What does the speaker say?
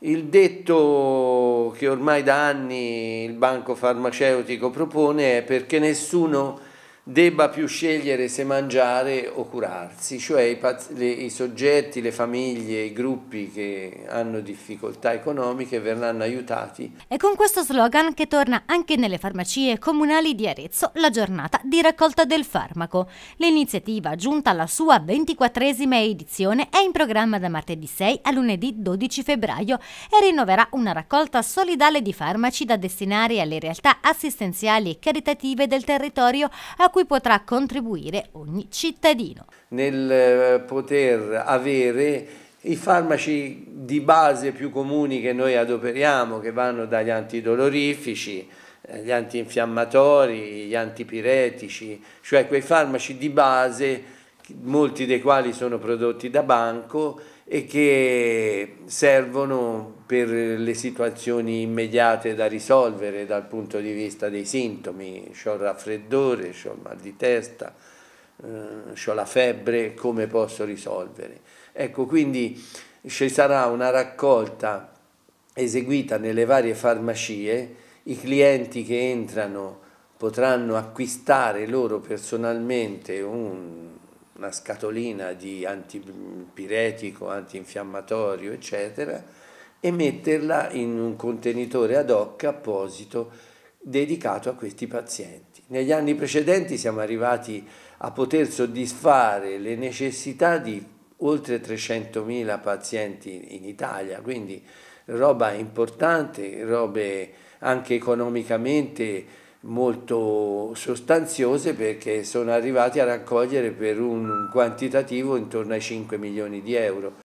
Il detto che ormai da anni il banco farmaceutico propone è perché nessuno debba più scegliere se mangiare o curarsi, cioè i, le, i, soggetti, le famiglie, i gruppi che hanno difficoltà economiche verranno aiutati. È con questo slogan che torna anche nelle farmacie comunali di Arezzo la giornata di raccolta del farmaco. L'iniziativa, giunta alla sua ventiquattresima edizione, è in programma da martedì 6 a lunedì 12 febbraio e rinnoverà una raccolta solidale di farmaci da destinare alle realtà assistenziali e caritative del territorio a cui cui potrà contribuire ogni cittadino. Nel eh, poter avere i farmaci di base più comuni che noi adoperiamo, che vanno dagli antidolorifici, eh, gli antinfiammatori, gli antipiretici, cioè quei farmaci di base, molti dei quali sono prodotti da banco, e che servono per le situazioni immediate da risolvere dal punto di vista dei sintomi. Ho il raffreddore, ho il mal di testa, eh, ho la febbre, come posso risolvere? Ecco, quindi ci sarà una raccolta eseguita nelle varie farmacie, i clienti che entrano potranno acquistare loro personalmente un una scatolina di antipiretico, antinfiammatorio, eccetera, e metterla in un contenitore ad hoc apposito dedicato a questi pazienti. Negli anni precedenti siamo arrivati a poter soddisfare le necessità di oltre 300.000 pazienti in Italia, quindi roba importante, robe anche economicamente molto sostanziose perché sono arrivati a raccogliere per un quantitativo intorno ai 5 milioni di euro.